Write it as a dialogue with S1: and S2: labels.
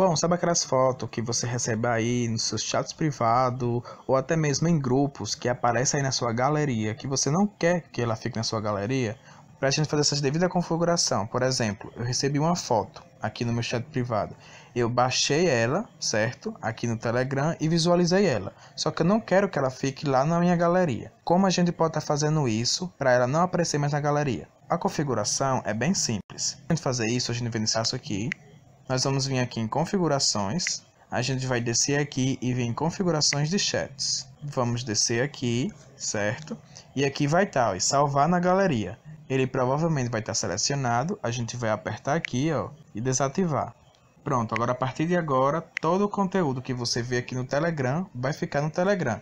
S1: Bom, sabe aquelas fotos que você recebe aí nos seus chats privados ou até mesmo em grupos que aparecem aí na sua galeria, que você não quer que ela fique na sua galeria? Para a gente fazer essa devida configuração, por exemplo, eu recebi uma foto aqui no meu chat privado. Eu baixei ela, certo? Aqui no Telegram e visualizei ela. Só que eu não quero que ela fique lá na minha galeria. Como a gente pode estar tá fazendo isso para ela não aparecer mais na galeria? A configuração é bem simples. Para fazer isso, a gente vem iniciar aqui nós vamos vir aqui em configurações, a gente vai descer aqui e vir em configurações de chats. Vamos descer aqui, certo? E aqui vai estar, tá, ó, salvar na galeria. Ele provavelmente vai estar tá selecionado, a gente vai apertar aqui ó, e desativar. Pronto, agora a partir de agora, todo o conteúdo que você vê aqui no Telegram vai ficar no Telegram.